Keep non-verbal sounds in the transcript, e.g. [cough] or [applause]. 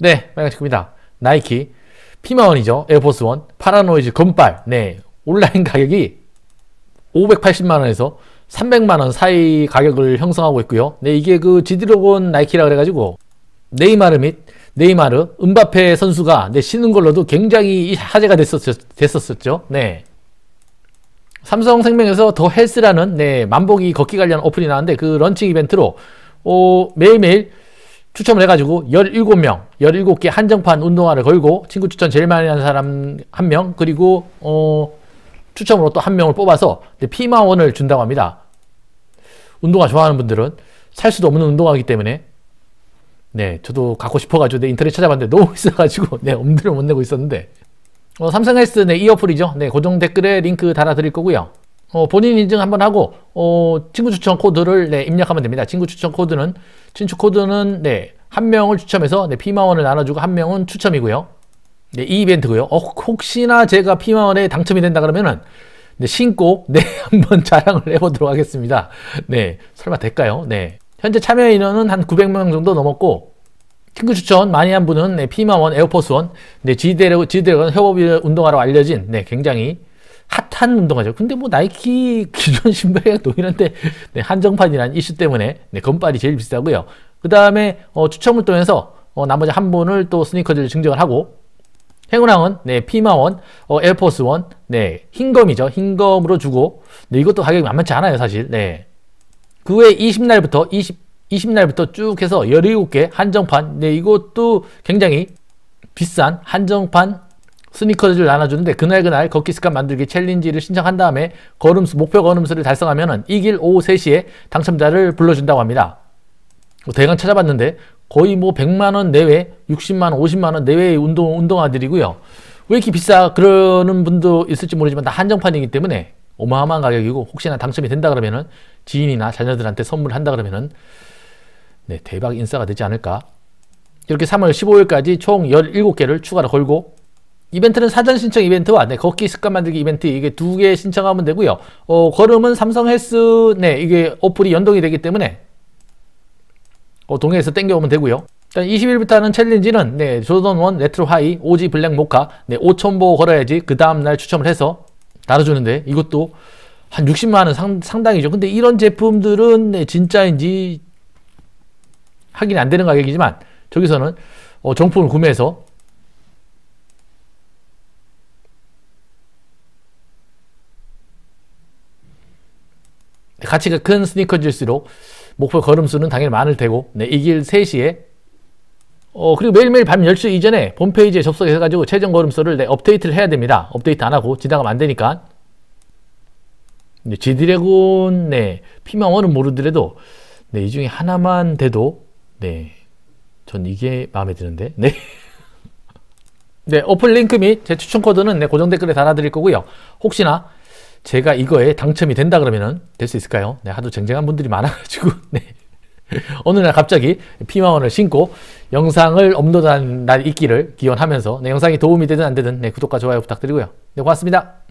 네, 빨간색입니다. 나이키 피마원이죠. 에어포스 원 파라노이즈 금발. 네, 온라인 가격이 580만 원에서 300만 원 사이 가격을 형성하고 있고요. 네, 이게 그 지드로곤 나이키라 그래가지고 네이마르 및 네이마르, 은바페 선수가 네, 신은 걸로도 굉장히 화제가 됐었, 죠 네. 삼성생명에서 더 헬스라는 네, 만보기 걷기 관련 어플이 나왔는데 그 런칭 이벤트로 어, 매일매일 추첨을 해가지고 17명 17개 한정판 운동화를 걸고 친구 추천 제일 많이 하는 사람 한 명 그리고 어, 추첨으로 또 한 명을 뽑아서 피마원을 준다고 합니다. 운동화 좋아하는 분들은 살 수도 없는 운동화이기 때문에 네 저도 갖고 싶어가지고 내 인터넷 찾아봤는데 너무 [laughs] 비싸가지고 네 엄두를 못 내고 있었는데 어, 삼성 헬스 네이어풀이죠네 고정 댓글에 링크 달아드릴 거고요. 어, 본인 인증 한번 하고 어, 친구 추천 코드를 네, 입력하면 됩니다. 친구 추천 코드는 친추 코드는 네한 명을 추첨해서 네, 피마원을 나눠주고 한 명은 추첨이고요. 네, 이 이벤트고요. 어, 혹시나 제가 피마원에 당첨이 된다 그러면은 네, 신고 네 [laughs] 한번 자랑을 해보도록 하겠습니다. 네, 설마 될까요? 네, 현재 참여 인원은 한 900명 정도 넘었고 친구 추천 많이 한 분은 네, 피마원 에어포스원, 네, 지대로 지대로 협업 운동화로 알려진 네, 굉장히 핫한 운동화죠. 근데 뭐 나이키 [laughs] 기존 신발이랑 동일한데 네, 한정판이란 이슈 때문에 네, 건발이 제일 비싸고요. 그 다음에 어, 추첨을 통해서 어, 나머지 한 분을 또 스니커즈를 증정을 하고 행운왕은 네 피마원, 어, 에어포스원, 네 흰검이죠. 흰검으로 주고 네, 이것도 가격이 만만치 않아요 사실. 네. 그외에 20날부터 20, 20날부터 쭉 해서 17개 한정판 네 이것도 굉장히 비싼 한정판 스니커즈를 나눠주는데 그날 그날 걷기 습관 만들기 챌린지를 신청한 다음에 걸음수 목표 걸음수를 달성하면 은 이길 오후 3시에 당첨자를 불러준다고 합니다. 대강 찾아봤는데 거의 뭐 100만 원 내외, 60만 원, 50만 원 내외의 운동 운동화들이고요. 왜 이렇게 비싸? 그러는 분도 있을지 모르지만 다 한정판이기 때문에 어마어마한 가격이고 혹시나 당첨이 된다 그러면은 지인이나 자녀들한테 선물한다 그러면은 네, 대박 인싸가 되지 않을까. 이렇게 3월 15일까지 총 17개를 추가로 걸고 이벤트는 사전 신청 이벤트와 네, 걷기 습관 만들기 이벤트 이게 두 개 신청하면 되고요. 어, 걸음은 삼성 헬스 네, 이게 어플이 연동이 되기 때문에 어, 동해에서 땡겨오면 되고요. 일단 2부터하는 챌린지는 네, 조던 원 레트로 하이 오지 블랙 모카 네, 5,000보 걸어야지 그 다음날 추첨을 해서 나눠주는데 이것도 한 60만 원 상, 당이죠 근데 이런 제품들은 네, 진짜인지 확인이 안 되는 가격이지만 저기서는 어, 정품을 구매해서 네, 가치가 큰스니커즈일수록 목표 걸음수는 당연히 많을 테고 네, 이길 3시에 어, 그리고 매일매일 밤 10시 이전에 홈페이지에 접속해가지고 최종 걸음수를 네, 업데이트를 해야 됩니다. 업데이트 안 하고 지나가면 안 되니까. 네, 지드래곤, 네, 피망원은 모르더라도, 네, 이 중에 하나만 돼도, 네, 전 이게 마음에 드는데, 네. [laughs] 네, 어플 링크 및 제 추천 코드는 네, 고정 댓글에 달아드릴 거고요. 혹시나 제가 이거에 당첨이 된다 그러면될 수 있을까요? 네, 하도 쟁쟁한 분들이 많아가지고 [laughs] 네. 어느 날 갑자기 피망원을 신고 영상을 업로드한 날 있기를 기원하면서 네, 영상이 도움이 되든 안 되든 네, 구독과 좋아요 부탁드리고요. 네, 고맙습니다.